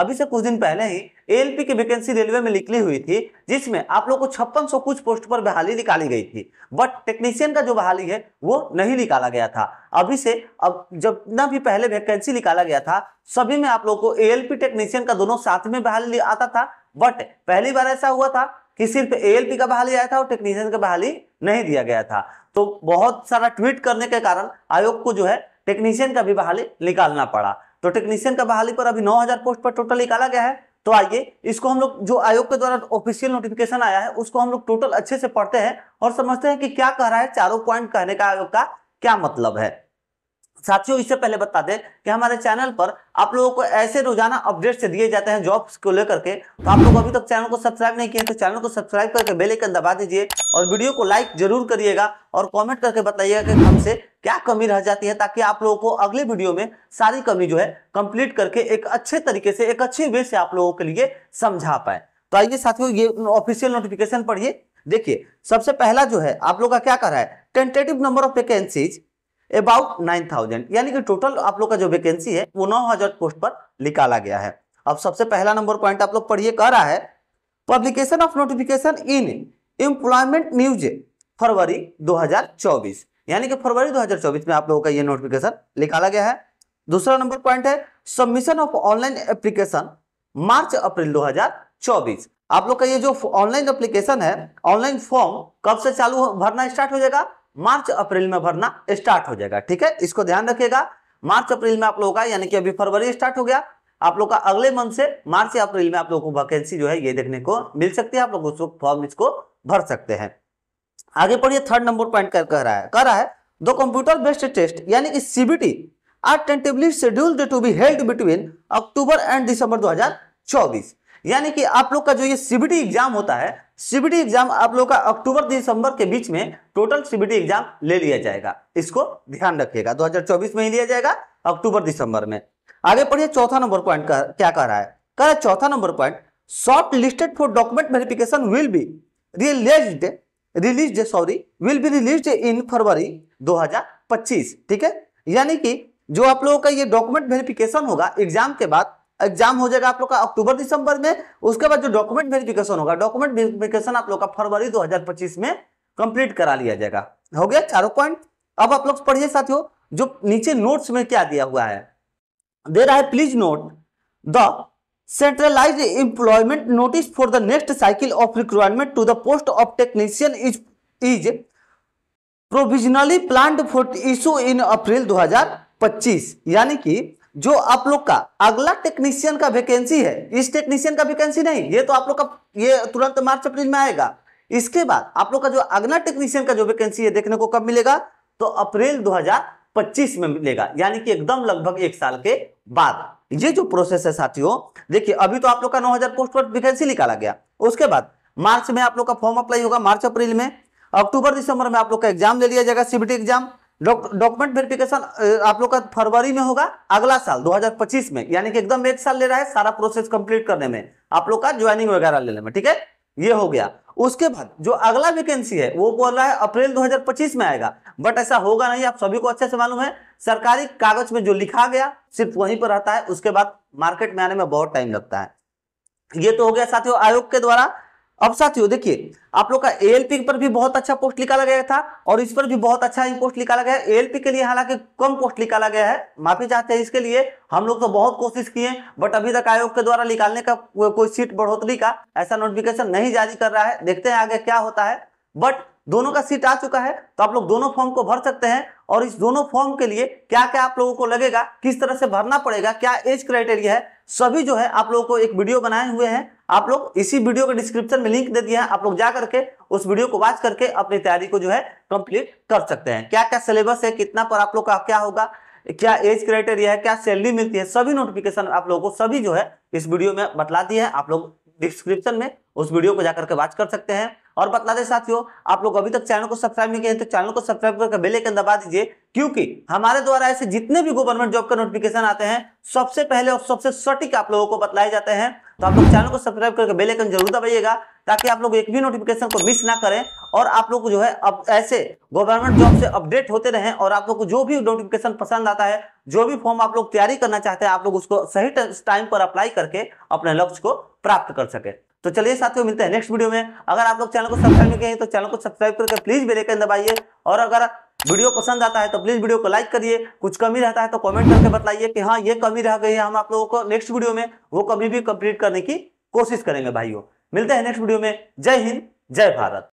अभी से कुछ दिन पहले ही एएलपी की वैकेंसी रेलवे में निकली हुई थी जिसमें आप लोग को छप्पन सौ कुछ पोस्ट पर बहाली निकाली गई थी बट टेक्नीशियन का जो बहाली है वो नहीं निकाला गया था अभी से अब जब ना भी पहले वैकेंसी निकाला गया था सभी में आप लोग को एएलपी टेक्नीशियन का दोनों साथ में बहाली आता था बट पहली बार ऐसा हुआ था कि सिर्फ एएलपी का बहाली आया था और टेक्नीशियन का बहाली नहीं दिया गया था तो बहुत सारा ट्वीट करने के कारण आयोग को जो है टेक्नीशियन का भी बहाली निकालना पड़ा तो टेक्नीशियन का बहाली पर अभी 9000 पोस्ट पर टोटल निकाला गया है तो आइए इसको हम लोग जो आयोग के द्वारा ऑफिशियल नोटिफिकेशन आया है उसको हम लोग टोटल अच्छे से पढ़ते हैं और समझते हैं कि क्या कह रहा है चारों पॉइंट कहने का आयोग का क्या मतलब है साथियों इससे पहले बता दें कि हमारे चैनल पर आप लोगों को ऐसे रोजाना अपडेट्स दिए जाते हैं जॉब्स को लेकर के तो आप लोग अभी तक चैनल को सब्सक्राइब नहीं किए तो चैनल को सब्सक्राइब करके बेल आइकन दबा दीजिए और वीडियो को लाइक जरूर करिएगा और कमेंट करके बताइएगा कि हमसे क्या कमी रह जाती है ताकि आप लोगों को अगले वीडियो में सारी कमी जो है कंप्लीट करके एक अच्छे तरीके से एक अच्छे वे से आप लोगों के लिए समझा पाए तो आइए साथियों ये ऑफिशियल नोटिफिकेशन पढ़िए देखिए सबसे पहला जो है आप लोग का क्या कर रहा है tentative number of vacancies about nine thousand यानी कि टोटल आप लोग का जो वैकेंसी है वो नौ हजार पोस्ट पर निकाला गया है अब सबसे पहला नंबर पॉइंट आप लोग पढ़िए कह रहा है publication of notification in employment news February 2024 यानी कि फरवरी 2024 में आप लोगों का ये नोटिफिकेशन निकाला गया है दूसरा नंबर पॉइंट है submission of online application March April 2024 आप लोग का ये जो ऑनलाइन एप्लीकेशन है ऑनलाइन फॉर्म कब से चालू भरना स्टार्ट हो जाएगा मार्च अप्रैल में भरना स्टार्ट हो जाएगा ठीक है इसको ध्यान रखिएगा मार्च अप्रैल में आप लोगों का यानी कि अभी फरवरी स्टार्ट हो गया आप लोग का अगले मंथ से मार्च या अप्रैल में आप लोगों को वैकेंसी जो है ये देखने को मिल सकती है आप लोग फॉर्म इसको भर सकते हैं आगे पढ़िए थर्ड नंबर पॉइंट कह रहा है कह रहा है दो कंप्यूटर बेस्ड टेस्ट यानी कि CBT are tentatively scheduled to be held between October and December 2024 यानी कि आप लोग का जो ये सीबीटी एग्जाम होता है सीबीटी एग्जाम आप लोगों का अक्टूबर दिसंबर के बीच में टोटल सीबीटी एग्जाम ले लिया जाएगा इसको ध्यान रखिएगा 2024 में ही लिया जाएगा अक्टूबर दिसंबर में आगे पढ़िए चौथा नंबर पॉइंट क्या कह रहा है कह रहा है चौथा number point shortlisted for document verification will be release release sorry will be release in February दो ठीक है यानी कि जो आप लोगों का ये डॉक्यूमेंट वेरिफिकेशन होगा एग्जाम के बाद एग्जाम हो जाएगा आप लोग का अक्टूबर दिसंबर में उसके बाद जो डॉक्यूमेंट वेरिफिकेशन होगा डॉक्यूमेंट वेरिफिकेशन आप लोग का फरवरी 2025 में कंप्लीट करा लिया जाएगा हो गया चारों पॉइंट अब आप लोग पढ़िए साथियों जो नीचे नोट्स में क्या दिया हुआ है दे रहा है please note the centralise employment notice for the next cycle of requirement to the post of technician is is provisionally planned for issue in April 2025 यानी कि जो आप लोग का अगला टेक्नीशियन का वैकेंसी है इस टेक्नीशियन का वैकेंसी नहीं ये तो आप लोग का ये तुरंत मार्च अप्रैल में आएगा इसके बाद आप लोग का जो अगला टेक्नीशियन का जो वैकेंसी है देखने को कब मिलेगा तो अप्रैल 2025 में मिलेगा यानी कि एकदम लगभग एक साल के बाद ये जो प्रोसेस है साथियों देखिए अभी तो आप लोग का 9000 पोस्ट पर वैकेंसी निकाला गया उसके बाद मार्च में आप लोग का फॉर्म अप्लाई होगा मार्च अप्रैल में अक्टूबर दिसंबर में आप लोग का एग्जाम ले लिया जाएगा सीबीटी एग्जाम डॉक्यूमेंट वेरिफिकेशन आप लोग का फरवरी में होगा अगला साल 2025 में यानी कि एकदम एक साल ले रहा है सारा प्रोसेस कंप्लीट करने में आप लोग का ज्वाइनिंग वगैरह लेने में ठीक है ये हो गया उसके बाद जो अगला वैकेंसी है वो बोल रहा है अप्रैल 2025 में आएगा बट ऐसा होगा नहीं आप सभी को अच्छे से मालूम है सरकारी कागज में जो लिखा गया सिर्फ वहीं पर रहता है उसके बाद मार्केट में आने में बहुत टाइम लगता है ये तो हो गया साथियों आयोग के द्वारा अब साथियों देखिए आप लोग का एएलपी पर भी बहुत अच्छा पोस्ट निकाला गया था और इस पर भी बहुत अच्छा ही पोस्ट निकाला गया है एएलपी के लिए हालांकि कम पोस्ट निकाला गया है माफी चाहते हैं इसके लिए हम लोग तो बहुत कोशिश किए बट अभी तक आयोग के द्वारा निकालने का कोई सीट बढ़ोतरी का ऐसा नोटिफिकेशन नहीं जारी कर रहा है देखते हैं आगे क्या होता है बट दोनों का सीट आ चुका है तो आप लोग दोनों फॉर्म को भर सकते हैं और इस दोनों फॉर्म के लिए क्या क्या आप लोगों को लगेगा किस तरह से भरना पड़ेगा क्या एज क्राइटेरिया है सभी जो है आप लोगों को एक वीडियो बनाए हुए हैं आप लोग इसी वीडियो के डिस्क्रिप्शन में लिंक दे दिया है आप लोग जा करके उस वीडियो को वॉच करके अपनी तैयारी को जो है कंप्लीट कर सकते हैं क्या क्या सिलेबस है कितना पर आप लोग का क्या होगा क्या एज क्राइटेरिया है क्या सैलरी मिलती है सभी नोटिफिकेशन आप लोगों को सभी जो है इस वीडियो में बतला दी है आप लोग डिस्क्रिप्शन में उस वीडियो को जाकर के वॉच कर सकते हैं और बतला दे साथियों आप लोग अभी तक चैनल को सब्सक्राइब नहीं किए हैं तो चैनल को सब्सक्राइब करके बेल आइकन दबा दीजिए क्योंकि हमारे द्वारा ऐसे जितने भी गवर्नमेंट जॉब का नोटिफिकेशन आते हैं सबसे पहले और सबसे सटीक आप लोगों को बतलाए जाते हैं तो आप लोग चैनल को सब्सक्राइब करके बेल आइकन जरूर दबाइएगा ताकि आप लोग एक भी नोटिफिकेशन को मिस ना करें और आप लोग जो है अब ऐसे गवर्नमेंट जॉब से अपडेट होते रहें और आप लोग को जो भी नोटिफिकेशन पसंद आता है जो भी फॉर्म आप लोग तैयारी करना चाहते हैं आप लोग उसको सही टाइम पर अप्लाई करके अपने लक्ष्य को प्राप्त कर सके तो चलिए साथियों मिलते हैं नेक्स्ट वीडियो में अगर आप लोग चैनल को सब्सक्राइब नहीं किए तो चैनल को सब्सक्राइब करके प्लीज बेलाइकन दबाइए और अगर वीडियो पसंद आता है तो प्लीज वीडियो को लाइक करिए कुछ कमी रहता है तो कमेंट करके बताइए कि हाँ ये कमी रह गई है हम आप लोगों को नेक्स्ट वीडियो में वो कमी भी कंप्लीट करने की कोशिश करेंगे भाइयों मिलते हैं नेक्स्ट वीडियो में जय हिंद जय भारत